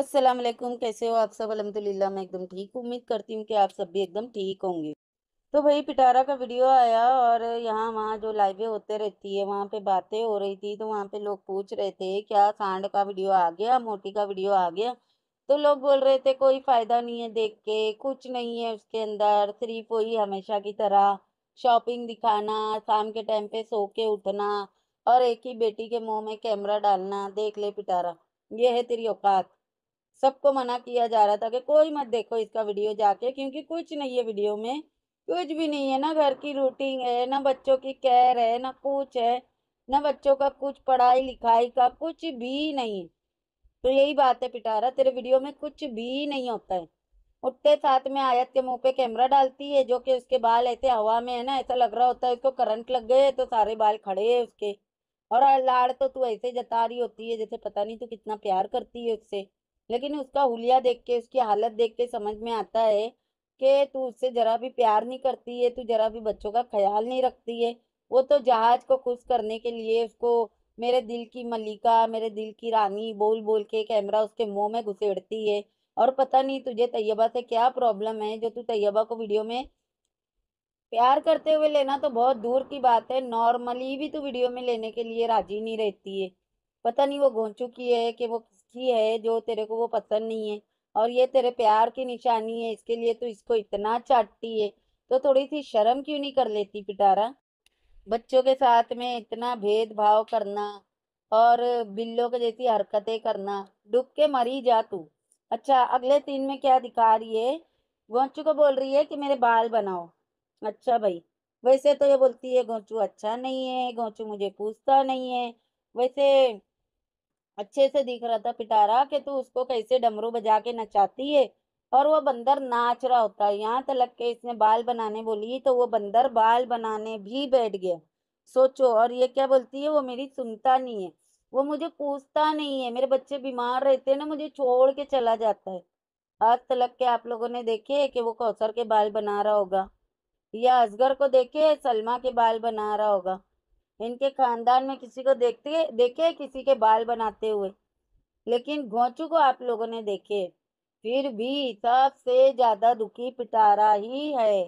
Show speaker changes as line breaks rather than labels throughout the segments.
अस्सलाम वालेकुम कैसे हो आप सब अलहमदिल्ला मैं एकदम ठीक उम्मीद करती हूँ कि आप सब भी एकदम ठीक होंगे तो भाई पिटारा का वीडियो आया और यहाँ वहाँ जो लाइवें होते रहती है वहाँ पे बातें हो रही थी तो वहाँ पे लोग पूछ रहे थे क्या सांड का वीडियो आ गया मोटी का वीडियो आ गया तो लोग बोल रहे थे कोई फ़ायदा नहीं है देख के कुछ नहीं है उसके अंदर सिर्फ वही हमेशा की तरह शॉपिंग दिखाना शाम के टाइम पे सो के उठना और एक ही बेटी के मुंह में कैमरा डालना देख ले पिटारा ये है तेरी औकात सबको मना किया जा रहा था कि कोई मत देखो इसका वीडियो जाके क्योंकि कुछ नहीं है वीडियो में कुछ भी नहीं है ना घर की रूटीन है ना बच्चों की केयर है ना कुछ है ना बच्चों का कुछ पढ़ाई लिखाई का कुछ भी नहीं है तो यही बात है पिटारा तेरे वीडियो में कुछ भी नहीं होता है उठते साथ में आयत के मुंह पे कैमरा डालती है जो कि उसके बाल ऐसे हवा में है ना ऐसा लग रहा होता है उसको करंट लग गए तो सारे बाल खड़े है उसके और लाड़ तो तू ऐसे जता रही होती है जैसे पता नहीं तू कितना प्यार करती है उससे लेकिन उसका हुलिया देख के उसकी हालत देख के समझ में आता है कि तू उससे ज़रा भी प्यार नहीं करती है तू ज़रा भी बच्चों का ख्याल नहीं रखती है वो तो जहाज को खुश करने के लिए उसको मेरे दिल की मलिका मेरे दिल की रानी बोल बोल के कैमरा उसके मुंह में घुसेड़ती है और पता नहीं तुझे तैयबा से क्या प्रॉब्लम है जो तू तैयबा को वीडियो में प्यार करते हुए लेना तो बहुत दूर की बात है नॉर्मली भी तू वीडियो में लेने के लिए राजी नहीं रहती है पता नहीं वो घूम चुकी है कि वो बच्ची है जो तेरे को वो पसंद नहीं है और ये तेरे प्यार की निशानी है इसके लिए तो इसको इतना चाटती है तो थोड़ी सी शर्म क्यों नहीं कर लेती पिटारा बच्चों के साथ में इतना भेदभाव करना और बिल्लों के जैसी हरकतें करना डूब के मरी जा तू अच्छा अगले तीन में क्या दिखा रही है गोंचू को बोल रही है कि मेरे बाल बनाओ अच्छा भाई वैसे तो ये बोलती है गोंचू अच्छा नहीं है गोंचू मुझे पूछता नहीं है वैसे अच्छे से दिख रहा था पिटारा कि तू उसको कैसे डमरू बजा के नचाती है और वो बंदर नाच रहा होता है यहाँ तक के इसने बाल बनाने बोली तो वो बंदर बाल बनाने भी बैठ गया सोचो और ये क्या बोलती है वो मेरी सुनता नहीं है वो मुझे पूछता नहीं है मेरे बच्चे बीमार रहते हैं ना मुझे छोड़ के चला जाता है आज तलक के आप लोगों ने देखे कि वो कौसर के बाल बना रहा होगा या असगर को देखे सलमा के बाल बना रहा होगा इनके खानदान में किसी को देखते देखे किसी के बाल बनाते हुए लेकिन घोंचू को आप लोगों ने देखे फिर भी सबसे ज्यादा दुखी पिटारा ही है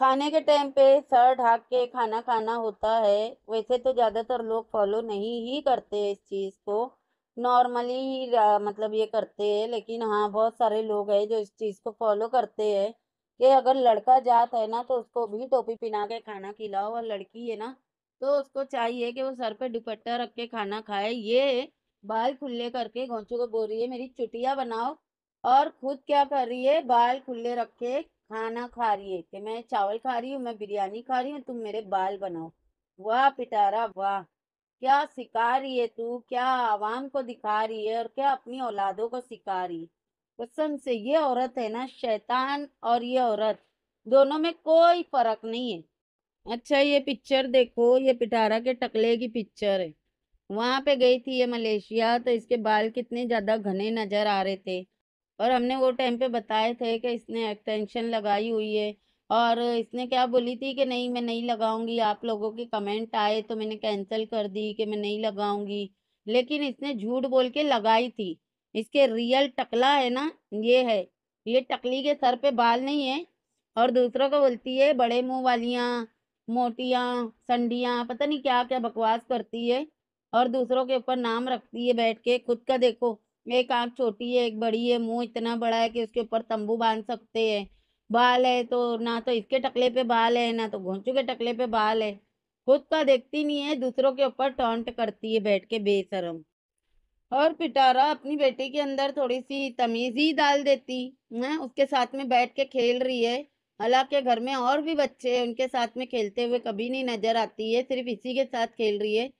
खाने के टाइम पे सर ढाक के खाना खाना होता है वैसे तो ज़्यादातर लोग फॉलो नहीं ही करते इस चीज़ को नॉर्मली ही मतलब ये करते हैं लेकिन हाँ बहुत सारे लोग हैं जो इस चीज़ को फॉलो करते हैं कि अगर लड़का जात है ना तो उसको भी टोपी पहना के खाना खिलाओ और लड़की है ना तो उसको चाहिए कि वो सर पे दुपट्टा रख के खाना खाए ये बाल खुले करके घोंचू को बोल रही है मेरी चुटिया बनाओ और खुद क्या कर रही है बाल खुले रख के खाना खा रही है कि मैं चावल खा रही हूँ मैं बिरयानी खा रही हूँ तुम मेरे बाल बनाओ वाह पिटारा वाह क्या सिखा रही है तू क्या आवाम को दिखा रही है और क्या अपनी औलादों को सिखा रही है कसम से ये औरत है ना शैतान और ये औरत दोनों में कोई फर्क नहीं है अच्छा ये पिक्चर देखो ये पिटारा के टकले की पिक्चर है वहाँ पे गई थी ये मलेशिया तो इसके बाल कितने ज़्यादा घने नज़र आ रहे थे और हमने वो टाइम पे बताए थे कि इसने एक्सटेंशन लगाई हुई है और इसने क्या बोली थी कि नहीं मैं नहीं लगाऊंगी आप लोगों के कमेंट आए तो मैंने कैंसिल कर दी कि मैं नहीं लगाऊंगी लेकिन इसने झूठ बोल के लगाई थी इसके रियल टकला है ना ये है ये टकली के सर पे बाल नहीं है और दूसरों को बोलती है बड़े मुंह वालियाँ मोटियाँ संडियाँ पता नहीं क्या क्या बकवास करती है और दूसरों के ऊपर नाम रखती है बैठ के खुद का देखो एक आँख छोटी है एक बड़ी है मुंह इतना बड़ा है कि उसके ऊपर तंबू बांध सकते हैं बाल है तो ना तो इसके टकले पे बाल है ना तो घोंचू के टकले पे बाल है खुद का देखती नहीं है दूसरों के ऊपर टॉन्ट करती है बैठ के बेसरम और पिटारा अपनी बेटी के अंदर थोड़ी सी तमीज ही डाल देती है उसके साथ में बैठ के खेल रही है हालांकि घर में और भी बच्चे उनके साथ में खेलते हुए कभी नहीं नजर आती है सिर्फ इसी के साथ खेल रही है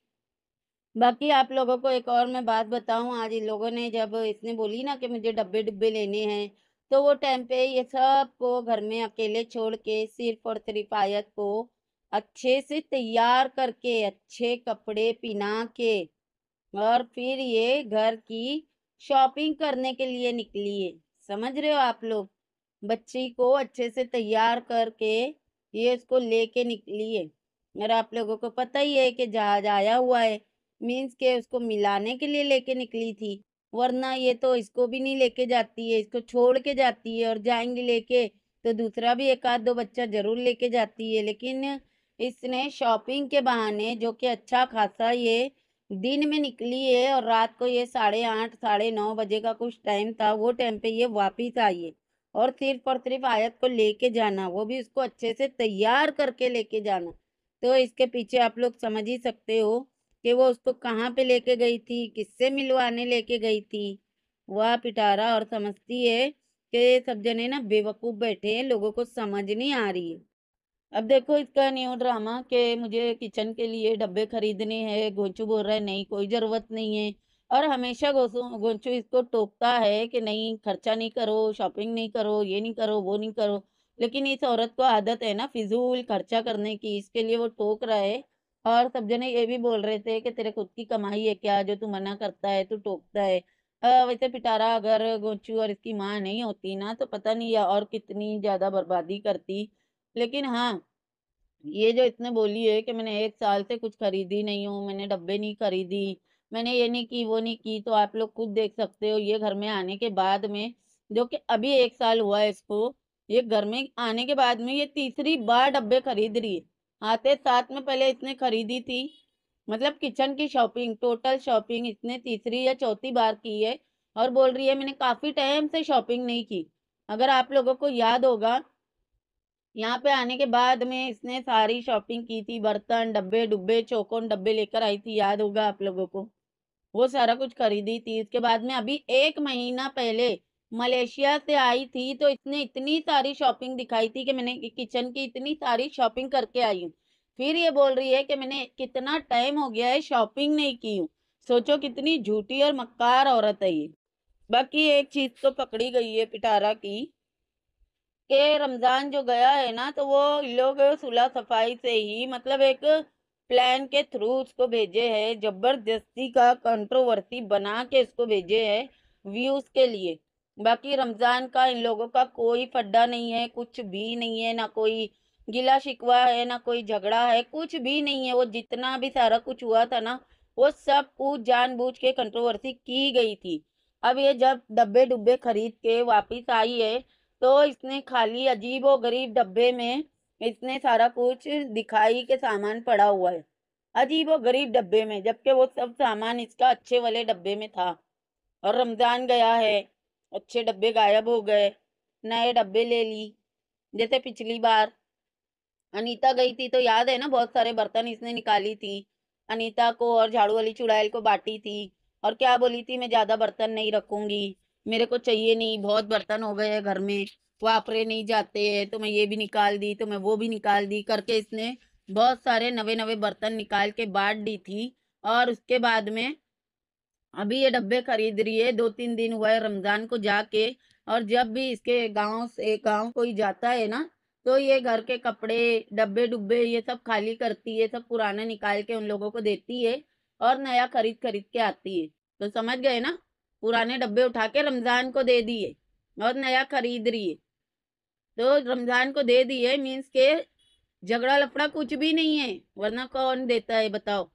बाकी आप लोगों को एक और मैं बात बताऊं आज इन लोगों ने जब इसने बोली ना कि मुझे डब्बे डब्बे लेने हैं तो वो टाइम पे ये सब को घर में अकेले छोड़ के सिर्फ और सिर्फ आयत को अच्छे से तैयार करके अच्छे कपड़े पहना के और फिर ये घर की शॉपिंग करने के लिए निकली है समझ रहे हो आप लोग बच्ची को अच्छे से तैयार करके ये उसको लेके निकली है और आप लोगों को पता ही है कि जहाज आया हुआ है मीन्स के उसको मिलाने के लिए लेके निकली थी वरना ये तो इसको भी नहीं लेके जाती है इसको छोड़ के जाती है और जाएंगी लेके तो दूसरा भी एक आध दो बच्चा जरूर लेके जाती है लेकिन इसने शॉपिंग के बहाने जो कि अच्छा खासा ये दिन में निकली है और रात को ये साढ़े आठ साढ़े नौ बजे का कुछ टाइम था वो टाइम पे ये वापिस आई है और सिर्फ और सिर्फ आयत को लेके जाना वो भी उसको अच्छे से तैयार करके लेके जाना तो इसके पीछे आप लोग समझ ही सकते हो कि वो उसको कहाँ पे लेके गई थी किससे मिलवाने लेके गई थी वह पिटारा और समझती है कि सब जने ना बेवकूफ़ बैठे हैं लोगों को समझ नहीं आ रही है अब देखो इसका न्यू ड्रामा के मुझे किचन के लिए डब्बे खरीदने हैं गोंचू बोल रहा है नहीं कोई ज़रूरत नहीं है और हमेशा गोसू गोचू इसको टोकता है कि नहीं खर्चा नहीं करो शॉपिंग नहीं करो ये नहीं करो वो नहीं करो लेकिन इस औरत को आदत है ना फिजूल खर्चा करने की इसके लिए वो टोक रहा है और सब जने ये भी बोल रहे थे कि तेरे खुद की कमाई है क्या जो तू मना करता है तू टोकता है आ, वैसे पिटारा अगर गोंचू और इसकी माँ नहीं होती ना तो पता नहीं या और कितनी ज़्यादा बर्बादी करती लेकिन हाँ ये जो इतने बोली है कि मैंने एक साल से कुछ खरीदी नहीं हूँ मैंने डब्बे नहीं खरीदी मैंने ये नहीं की वो नहीं की तो आप लोग खुद देख सकते हो ये घर में आने के बाद में जो कि अभी एक साल हुआ है इसको ये घर में आने के बाद में ये तीसरी बार डब्बे खरीद रही है आते साथ में पहले इतने खरीदी थी मतलब किचन की शॉपिंग टोटल शॉपिंग इसने तीसरी या चौथी बार की है और बोल रही है मैंने काफी टाइम से शॉपिंग नहीं की अगर आप लोगों को याद होगा यहाँ पे आने के बाद में इसने सारी शॉपिंग की थी बर्तन डब्बे डुब्बे चौकोन डब्बे लेकर आई थी याद होगा आप लोगों को वो सारा कुछ खरीदी थी इसके बाद में अभी एक महीना पहले मलेशिया से आई थी तो इसने इतनी सारी शॉपिंग दिखाई थी कि मैंने किचन की इतनी सारी शॉपिंग करके आई हूँ फिर ये बोल रही है कि मैंने कितना टाइम हो गया है शॉपिंग नहीं की हूँ सोचो कितनी झूठी और मक्कार औरत है ये बाकी एक चीज तो पकड़ी गई है पिटारा की कि रमज़ान जो गया है ना तो वो लोग सुलह सफाई से ही मतलब एक प्लान के थ्रू उसको भेजे है ज़बरदस्ती का कंट्रोवर्सी बना के उसको भेजे है व्यूज़ के लिए बाकी रमज़ान का इन लोगों का कोई फड्डा नहीं है कुछ भी नहीं है ना कोई गिला शिकवा है ना कोई झगड़ा है कुछ भी नहीं है वो जितना भी सारा कुछ हुआ था ना वो सब कुछ जानबूझ के कंट्रोवर्सी की गई थी अब ये जब डब्बे डुब्बे खरीद के वापस आई है तो इसने खाली अजीब और गरीब डब्बे में इसने सारा कुछ दिखाई के सामान पड़ा हुआ है अजीब और गरीब डब्बे में जबकि वो सब सामान इसका अच्छे वाले डब्बे में था और रमज़ान गया है अच्छे डब्बे गायब हो गए नए डब्बे ले ली जैसे पिछली बार अनीता गई थी तो याद है ना बहुत सारे बर्तन इसने निकाली थी अनीता को और झाड़ू वाली चुड़ैल को बांटी थी और क्या बोली थी मैं ज़्यादा बर्तन नहीं रखूंगी मेरे को चाहिए नहीं बहुत बर्तन हो गए घर में वापरे नहीं जाते हैं तो मैं ये भी निकाल दी तो मैं वो भी निकाल दी करके इसने बहुत सारे नवे नवे बर्तन निकाल के बांट दी थी और उसके बाद में अभी ये डब्बे खरीद रही है दो तीन दिन हुआ है रमजान को जाके और जब भी इसके गांव से गांव कोई जाता है ना तो ये घर के कपड़े डब्बे डुब्बे ये सब खाली करती है सब पुराना निकाल के उन लोगों को देती है और नया खरीद खरीद के आती है तो समझ गए ना पुराने डब्बे उठा के रमज़ान को दे दिए और नया खरीद रही है तो रमज़ान को दे दिए मीन्स के झगड़ा लफड़ा कुछ भी नहीं है वरना कौन देता है बताओ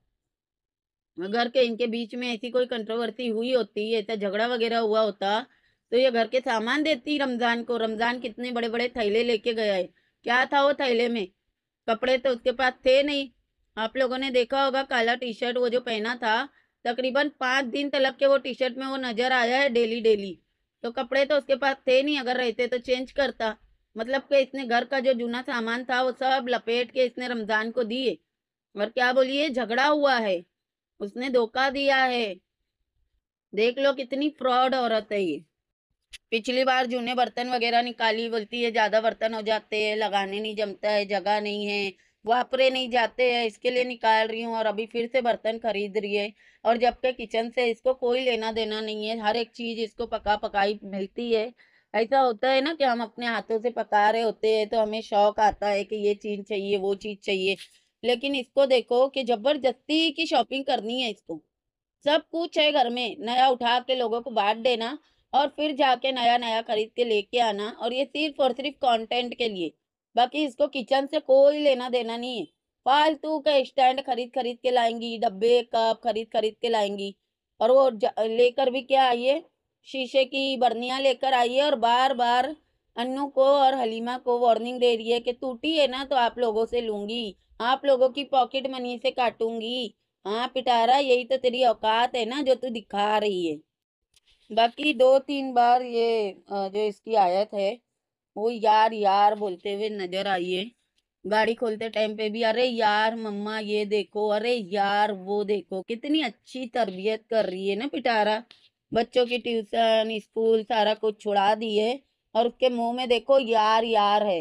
अगर के इनके बीच में ऐसी कोई कंट्रोवर्सी हुई होती ऐसा झगड़ा वगैरह हुआ होता तो ये घर के सामान देती रमज़ान को रमज़ान कितने बड़े बड़े थैले लेके गया है क्या था वो थैले में कपड़े तो उसके पास थे नहीं आप लोगों ने देखा होगा काला टी शर्ट वो जो पहना था तकरीबन पाँच दिन तक के वो टी शर्ट में वो नज़र आया है डेली डेली तो कपड़े तो उसके पास थे नहीं अगर रहते तो चेंज करता मतलब कि इसने घर का जो जूना सामान था वो सब लपेट के इसने रमज़ान को दिए और क्या बोलिए झगड़ा हुआ है उसने धोखा दिया है देख लो कितनी फ्रॉड औरत है ये पिछली बार जूने बर्तन वगैरह निकाली बोलती है ज़्यादा बर्तन हो जाते हैं लगाने नहीं जमता है जगह नहीं है वापरे नहीं जाते हैं इसके लिए निकाल रही हूँ और अभी फिर से बर्तन खरीद रही है और जबकि किचन से इसको कोई लेना देना नहीं है हर एक चीज़ इसको पका पकाई मिलती है ऐसा होता है ना कि हम अपने हाथों से पका रहे होते हैं तो हमें शौक आता है कि ये चीज़ चाहिए वो चीज़ चाहिए लेकिन इसको देखो कि जबरदस्ती की शॉपिंग करनी है इसको सब कुछ है घर में नया उठा के लोगों को बांट देना और फिर जाके नया नया खरीद के लेके आना और ये सिर्फ और सिर्फ कंटेंट के लिए बाकी इसको किचन से कोई लेना देना नहीं है फालतू के स्टैंड खरीद खरीद के लाएंगी डब्बे कप खरीद खरीद के लाएंगी और वो लेकर भी क्या आइए शीशे की बर्नियाँ लेकर आइए और बार बार अन्नू को और हलीमा को वार्निंग दे रही है कि टूटी है ना तो आप लोगों से लूंगी आप लोगों की पॉकेट मनी से काटूंगी हाँ पिटारा यही तो तेरी औकात है ना जो तू दिखा रही है बाकी दो तीन बार ये जो इसकी आयत है वो यार यार बोलते हुए नजर आई है गाड़ी खोलते टाइम पे भी अरे यार मम्मा ये देखो अरे यार वो देखो कितनी अच्छी तरबियत कर रही है ना पिटारा बच्चों की ट्यूशन स्कूल सारा कुछ छुड़ा दिए और उसके मुंह में देखो यार यार है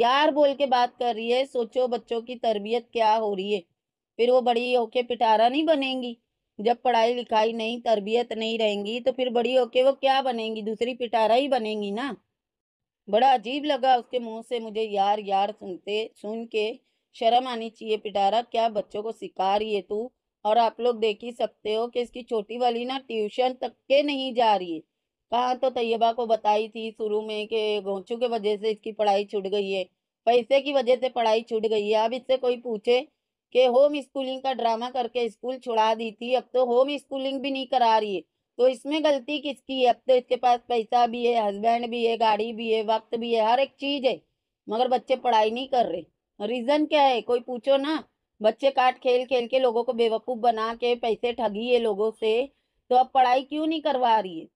यार बोल के बात कर रही है सोचो बच्चों की तरबियत क्या हो रही है फिर वो बड़ी होके पिटारा नहीं बनेंगी जब पढ़ाई लिखाई नहीं तरबियत नहीं रहेंगी तो फिर बड़ी होके वो क्या बनेंगी दूसरी पिटारा ही बनेंगी ना बड़ा अजीब लगा उसके मुंह से मुझे यार यार सुनते सुन के शर्म आनी चाहिए पिटारा क्या बच्चों को सिखा रही है तू और आप लोग देख ही सकते हो कि इसकी छोटी वाली ना ट्यूशन तक के नहीं जा रही है कहाँ तो तैयबा को बताई थी शुरू में कि गोचू के वजह से इसकी पढ़ाई छूट गई है पैसे की वजह से पढ़ाई छूट गई है अब इससे कोई पूछे कि होम स्कूलिंग का ड्रामा करके स्कूल छुड़ा दी थी अब तो होम स्कूलिंग भी नहीं करा रही है तो इसमें गलती किसकी है अब तो इसके पास पैसा भी है हस्बैंड भी है गाड़ी भी है वक्त भी है हर एक चीज़ है मगर बच्चे पढ़ाई नहीं कर रहे रीज़न क्या है कोई पूछो ना बच्चे काट खेल खेल के लोगों को बेवकूफ़ बना के पैसे ठगी है लोगों से तो अब पढ़ाई क्यों नहीं करवा रही है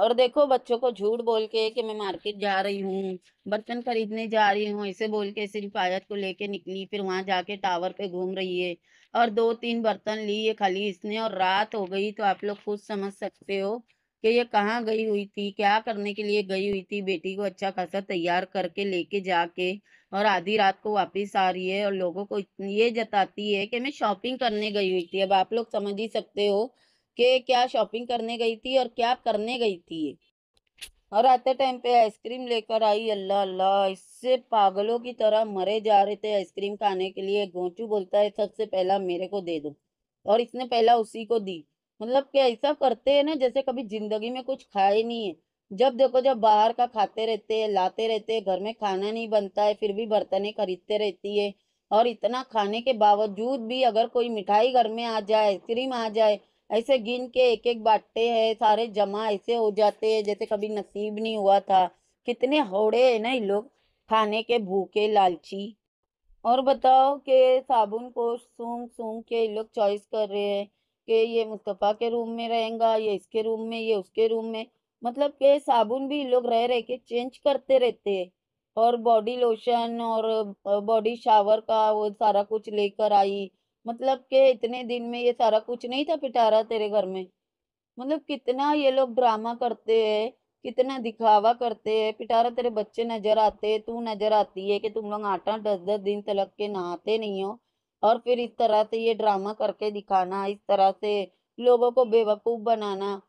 और देखो बच्चों को झूठ बोल के कि मैं मार्केट जा रही हूँ बर्तन खरीदने जा रही हूँ ऐसे बोल के सिर्फ आयत को लेके निकली फिर वहां जाके टावर पे घूम रही है और दो तीन बर्तन लिए खाली इसने और रात हो गई तो आप लोग खुद समझ सकते हो कि ये कहाँ गई हुई थी क्या करने के लिए गई हुई थी बेटी को अच्छा खासा तैयार करके लेके जाके और आधी रात को वापिस आ रही है और लोगों को ये जताती है कि मैं शॉपिंग करने गई हुई थी अब आप लोग समझ ही सकते हो के क्या शॉपिंग करने गई थी और क्या करने गई थी और आते टाइम पे आइसक्रीम लेकर आई अल्लाह अल्लाह इससे पागलों की तरह मरे जा रहे थे आइसक्रीम खाने के लिए गोचू बोलता है सबसे पहला मेरे को दे दो और इसने पहला उसी को दी मतलब कि ऐसा करते हैं ना जैसे कभी जिंदगी में कुछ खाए नहीं है जब देखो जब बाहर का खाते रहते हैं लाते रहते हैं घर में खाना नहीं बनता है फिर भी बर्तने खरीदते रहती है और इतना खाने के बावजूद भी अगर कोई मिठाई घर में आ जाए आइसक्रीम आ जाए ऐसे गिन के एक एक बांटते हैं सारे जमा ऐसे हो जाते हैं जैसे कभी नसीब नहीं हुआ था कितने हौड़े हैं ना ये लोग खाने के भूखे लालची और बताओ कि साबुन को सूंघ सूंघ के ये लोग चॉइस कर रहे हैं कि ये मुस्तफ़ा के रूम में रहेगा ये इसके रूम में ये उसके रूम में मतलब के साबुन भी लोग रह रहे के चेंज करते रहते हैं और बॉडी लोशन और बॉडी शावर का वो सारा कुछ लेकर आई मतलब के इतने दिन में ये सारा कुछ नहीं था पिटारा तेरे घर में मतलब कितना ये लोग ड्रामा करते हैं कितना दिखावा करते हैं पिटारा तेरे बच्चे नजर आते हैं तू नजर आती है कि तुम लोग आटा दस दस दिन तलक के नहाते नहीं हो और फिर इस तरह से ये ड्रामा करके दिखाना इस तरह से लोगों को बेवकूफ बनाना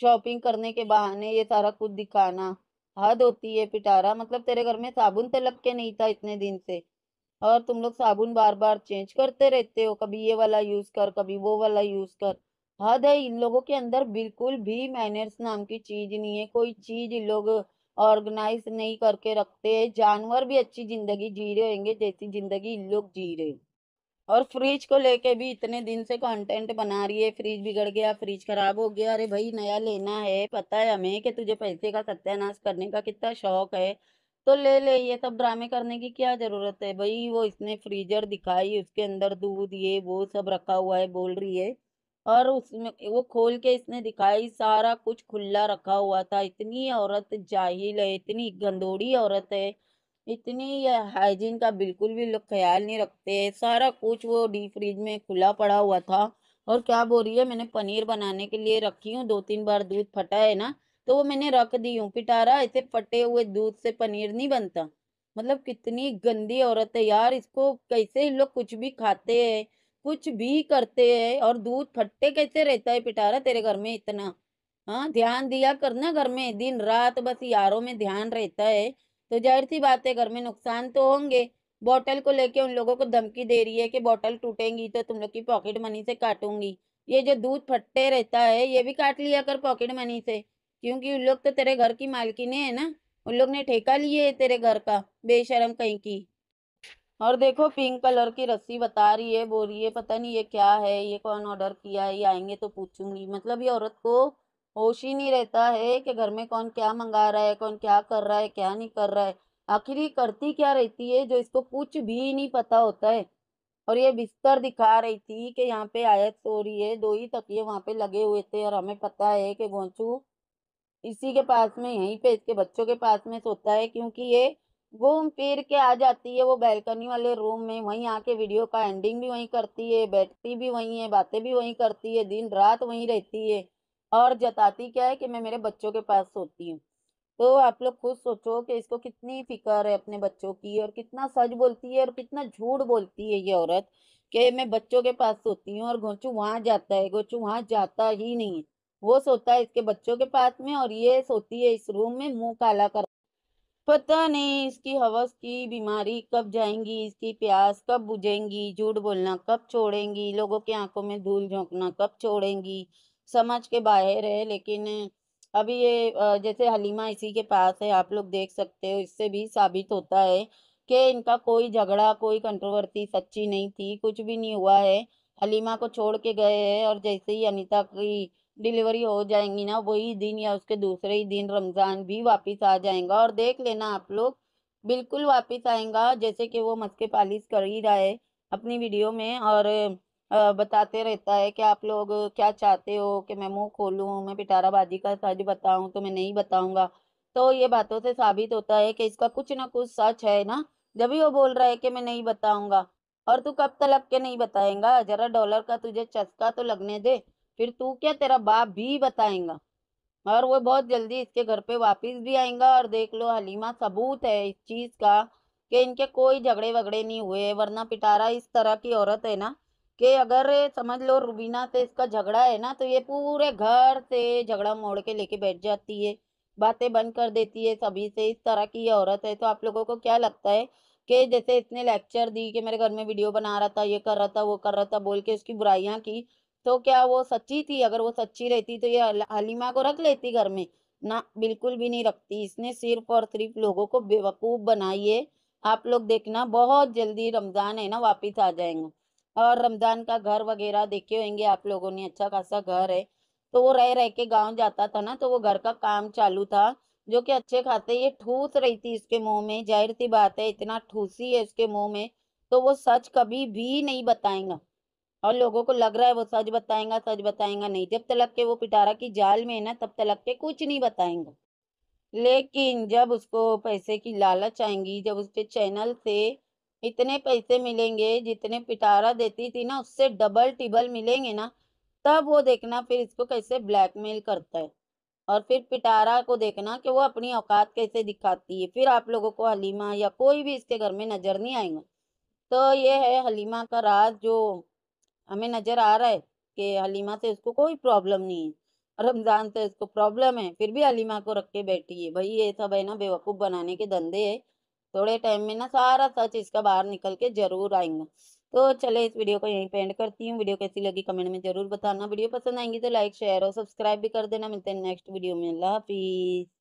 शॉपिंग करने के बहाने ये सारा कुछ दिखाना हद होती है पिटारा मतलब तेरे घर में साबुन तलक के नहीं था इतने दिन से और तुम लोग साबुन बार बार चेंज करते रहते हो कभी ये वाला यूज कर कभी वो वाला यूज कर हद है इन लोगों के अंदर बिल्कुल भी मैनर्स नाम की चीज नहीं है कोई चीज इन लोग ऑर्गेनाइज नहीं करके रखते है जानवर भी अच्छी जिंदगी जी रहे होंगे जैसी जिंदगी इन लोग जी रहे और फ्रिज को लेके भी इतने दिन से कंटेंट बना रही है फ्रिज बिगड़ गया फ्रिज खराब हो गया अरे भाई नया लेना है पता है हमें कि तुझे पैसे का सत्यानाश करने का कितना शौक है तो ले ले ये सब ड्रामे करने की क्या ज़रूरत है भाई वो इसने फ्रीजर दिखाई उसके अंदर दूध ये वो सब रखा हुआ है बोल रही है और उसमें वो खोल के इसने दिखाई सारा कुछ खुला रखा हुआ था इतनी औरत जाहिल है इतनी गंदोड़ी औरत है इतनी हाइजीन का बिल्कुल भी लोग ख्याल नहीं रखते है सारा कुछ वो डी फ्रिज में खुला पड़ा हुआ था और क्या बोल रही है मैंने पनीर बनाने के लिए रखी हूँ दो तीन बार दूध फटा है ना तो वो मैंने रख दी हूँ पिटारा ऐसे फटे हुए दूध से पनीर नहीं बनता मतलब कितनी गंदी औरत है यार इसको कैसे इन लोग कुछ भी खाते है कुछ भी करते हैं और दूध फट्टे कैसे रहता है पिटारा तेरे घर में इतना हाँ ध्यान दिया करना घर में दिन रात बस यारों में ध्यान रहता है तो जाहिर सी बात है घर में नुकसान तो होंगे बॉटल को लेके उन लोगों को धमकी दे रही है कि बॉटल टूटेंगी तो तुम लोग की पॉकेट मनी से काटूंगी ये जो दूध फट्टे रहता है ये भी काट लिया कर पॉकेट मनी से क्योंकि उन लोग तो तेरे घर की ने है ना उन लोग ने ठेका लिए है तेरे घर का बेशरम कहीं की और देखो पिंक कलर की रस्सी बता रही है बोल रही है पता नहीं ये क्या है ये कौन ऑर्डर किया है ये आएंगे तो पूछूंगी मतलब ये औरत को होश ही नहीं रहता है कि घर में कौन क्या मंगा रहा है कौन क्या कर रहा है क्या नहीं कर रहा है आखिर ये करती क्या रहती है जो इसको कुछ भी नहीं पता होता है और ये बिस्तर दिखा रही थी कि यहाँ पे आयत सो रही है दो ही तकिए वहाँ पे लगे हुए थे और हमें पता है कि गोंचू इसी के पास में यहीं पे इसके बच्चों के पास में सोता है क्योंकि ये घूम फिर के आ जाती है वो बैल्कनी वाले रूम में वहीं आके वीडियो का एंडिंग भी वहीं करती है बैठती भी वहीं है बातें भी वहीं करती है दिन रात वहीं रहती है और जताती क्या है कि मैं मेरे बच्चों के पास सोती हूँ तो आप लोग खुद सोचो कि इसको कितनी फिक्र है अपने बच्चों की और कितना सच बोलती है और कितना झूठ बोलती है ये औरत कि मैं बच्चों के पास सोती हूँ और घोचू वहाँ जाता है घोचू वहाँ जाता ही नहीं वो सोता है इसके बच्चों के पास में और ये सोती है इस रूम में मुंह काला कर पता नहीं इसकी हवस की बीमारी कब जाएंगी इसकी प्यास कब बुझेंगी झूठ बोलना कब छोड़ेंगी लोगों की आंखों में धूल झोंकना कब छोड़ेंगी समझ के बाहर है लेकिन अभी ये जैसे हलीमा इसी के पास है आप लोग देख सकते हो इससे भी साबित होता है कि इनका कोई झगड़ा कोई कंट्रोवर्सी सच्ची नहीं थी कुछ भी नहीं हुआ है हलीमा को छोड़ के गए है और जैसे ही अनिता की डिलीवरी हो जाएंगी ना वही दिन या उसके दूसरे ही दिन रमज़ान भी वापस आ जाएगा और देख लेना आप लोग बिल्कुल वापस आएगा जैसे कि वो मस्के पालिश कर ही रहा है अपनी वीडियो में और बताते रहता है कि आप लोग क्या चाहते हो कि मैं मुंह खोलूं मैं पिटाराबाजी का सच बताऊं तो मैं नहीं बताऊंगा तो ये बातों से साबित होता है कि इसका कुछ ना कुछ सच है ना जब भी वो बोल रहा है कि मैं नहीं बताऊंगा और तू कब तलब के नहीं बताएगा जरा डॉलर का तुझे चस्का तो लगने दे फिर तू क्या तेरा बाप भी बताएगा और वो बहुत जल्दी इसके घर पे वापस भी आएगा और देख लो हलीमा सबूत है इस चीज़ का कि इनके कोई झगड़े वगड़े नहीं हुए वरना पिटारा इस तरह की औरत है ना कि अगर समझ लो रुबीना से इसका झगड़ा है ना तो ये पूरे घर से झगड़ा मोड़ के लेके बैठ जाती है बातें बंद कर देती है सभी से इस तरह की ये औरत है तो आप लोगों को क्या लगता है कि जैसे इसने लेक्चर दी कि मेरे घर में वीडियो बना रहा था ये कर रहा था वो कर रहा था बोल के उसकी बुराइयाँ की तो क्या वो सच्ची थी अगर वो सच्ची रहती तो ये हलीमा को रख लेती घर में ना बिल्कुल भी नहीं रखती इसने सिर्फ और सिर्फ लोगों को बेवकूफ़ बनाई है आप लोग देखना बहुत जल्दी रमज़ान है ना वापिस आ जाएंगे और रमज़ान का घर वगैरह देखे होंगे आप लोगों ने अच्छा खासा घर है तो वो रह रह के गाँव जाता था ना तो वो घर का काम चालू था जो कि अच्छे खाते ये ठूस रही थी इसके मुंह में जाहिर सी बात है इतना ठूसी है इसके मुंह में तो वो सच कभी भी नहीं बताएगा और लोगों को लग रहा है वो सच बताएंगा सच बताएंगा नहीं जब तलक के वो पिटारा की जाल में है ना तब तलक के कुछ नहीं बताएंगे लेकिन जब उसको पैसे की लालच आएंगी जब उसके चैनल से इतने पैसे मिलेंगे जितने पिटारा देती थी ना उससे डबल टिबल मिलेंगे ना तब वो देखना फिर इसको कैसे ब्लैकमेल करता है और फिर पिटारा को देखना कि वो अपनी औकात कैसे दिखाती है फिर आप लोगों को हलीमा या कोई भी इसके घर में नज़र नहीं आएगा तो ये है हलीमा का राज जो हमें नज़र आ रहा है कि हलीमा से इसको कोई प्रॉब्लम नहीं है रमज़ान से इसको प्रॉब्लम है फिर भी हलीमा को रख के बैठी है भाई ये सब है ना बेवकूफ़ बनाने के धंधे है थोड़े टाइम में ना सारा सच इसका बाहर निकल के ज़रूर आएंगे तो चले इस वीडियो को यहीं पे एंड करती हूँ वीडियो कैसी लगी कमेंट में ज़रूर बताना वीडियो पसंद आएंगी तो लाइक शेयर और सब्सक्राइब भी कर देना मिलते हैं नेक्स्ट वीडियो में अल्लाह हाफिज़